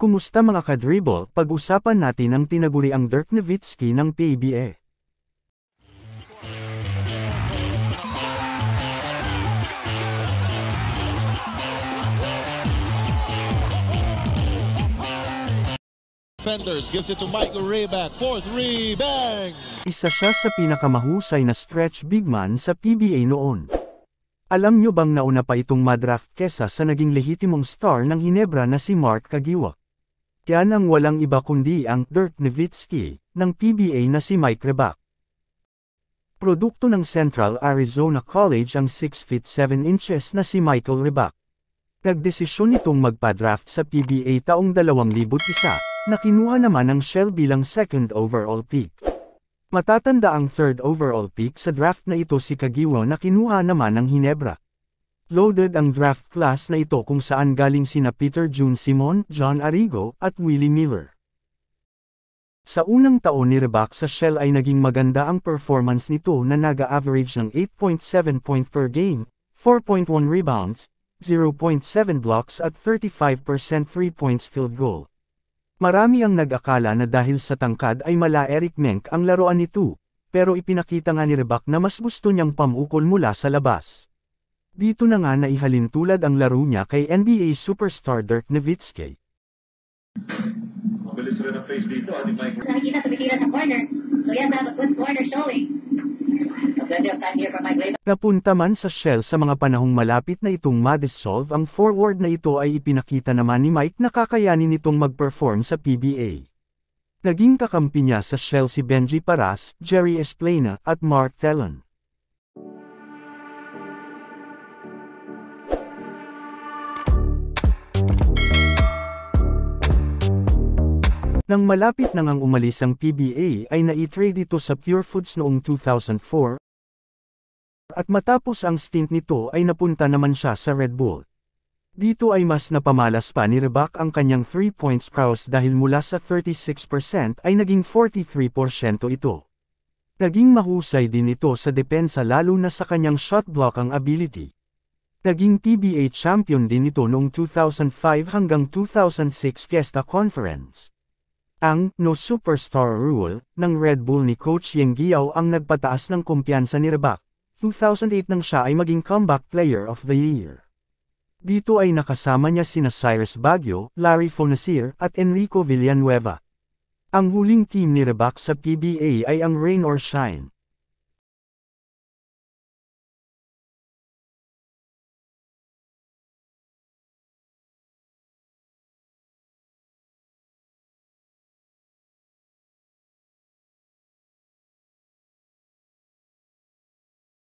Kumusta mga kadribble, pag-usapan natin ang tinaguriang Dirk Nowitzki ng PBA. Defenders gives it to Michael Rayback for three, bang! Isa siya sa pinakamahusay na stretch big man sa PBA noon. Alam nyo bang nauna pa itong madraft kesa sa naging lehitimong star ng Hinebra na si Mark Kagiwak? Yan ang walang iba kundi ang Dirk Nowitzki ng PBA na si Mike Rebak. Produkto ng Central Arizona College ang 6 feet 7 inches na si Michael Rebak. Nagdesisyon nitong magpa-draft sa PBA taong 2001 na kinuha naman ng Shell bilang second overall pick. Matatanda ang third overall pick sa draft na ito si Kagiwa na kinuha naman ng Hinebra. Loaded ang draft class na ito kung saan galing sina Peter June Simon, John Arrigo, at Willie Miller. Sa unang taon ni Rebak sa Shell ay naging maganda ang performance nito na naga-average ng 8.7 point per game, 4.1 rebounds, 0.7 blocks at 35% three points field goal. Marami ang nag-akala na dahil sa tangkad ay mala Eric Menk ang laruan nito, pero ipinakita nga ni Rebak na mas gusto niyang pamukol mula sa labas. Dito na nga naihalin tulad ang laro niya kay NBA superstar Dirk Nowitzki. Bilis rin ang face dito, Ate ah, Mike. Nakikita tumitira sa corner. So yes, I have a good corner showing. Napunta man sa Shell sa mga panahong malapit na itong ma-dissolve ang forward na ito ay ipinakita naman ni Mike na kakayanin itong mag-perform sa PBA. Naging kakampi niya sa Shell si Benji Paras, Jerry Esplana, at Mark Tellon. Nang malapit na ngang umalis ang PBA ay na-trade ito sa Pure Foods noong 2004, at matapos ang stint nito ay napunta naman siya sa Red Bull. Dito ay mas napamalas pa ni Rebak ang kanyang 3 points prowess dahil mula sa 36% ay naging 43% ito. Naging mahusay din ito sa depensa lalo na sa kanyang shot block ang ability. Naging PBA champion din ito noong 2005 hanggang 2006 Fiesta Conference. Ang no superstar rule ng Red Bull ni Coach Yang Giao ang nagpataas ng kumpiyansa ni Rabak. 2008 nang siya ay maging comeback player of the year. Dito ay nakasama niya sina Cyrus Baguio, Larry Fonasier at Enrico Villanueva. Ang huling team ni Rabak sa PBA ay ang Rain or Shine.